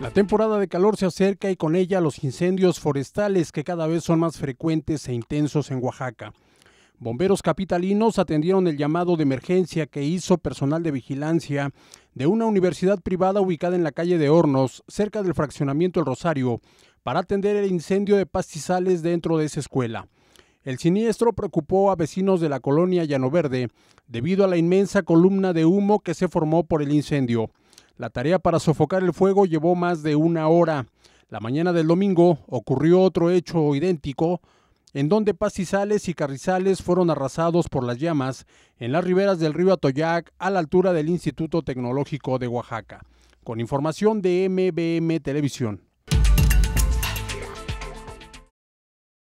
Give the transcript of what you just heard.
La temporada de calor se acerca y con ella los incendios forestales que cada vez son más frecuentes e intensos en Oaxaca. Bomberos capitalinos atendieron el llamado de emergencia que hizo personal de vigilancia de una universidad privada ubicada en la calle de Hornos, cerca del fraccionamiento El Rosario, para atender el incendio de pastizales dentro de esa escuela. El siniestro preocupó a vecinos de la colonia Llano Verde debido a la inmensa columna de humo que se formó por el incendio. La tarea para sofocar el fuego llevó más de una hora. La mañana del domingo ocurrió otro hecho idéntico, en donde pastizales y carrizales fueron arrasados por las llamas en las riberas del río Atoyac a la altura del Instituto Tecnológico de Oaxaca. Con información de MBM Televisión.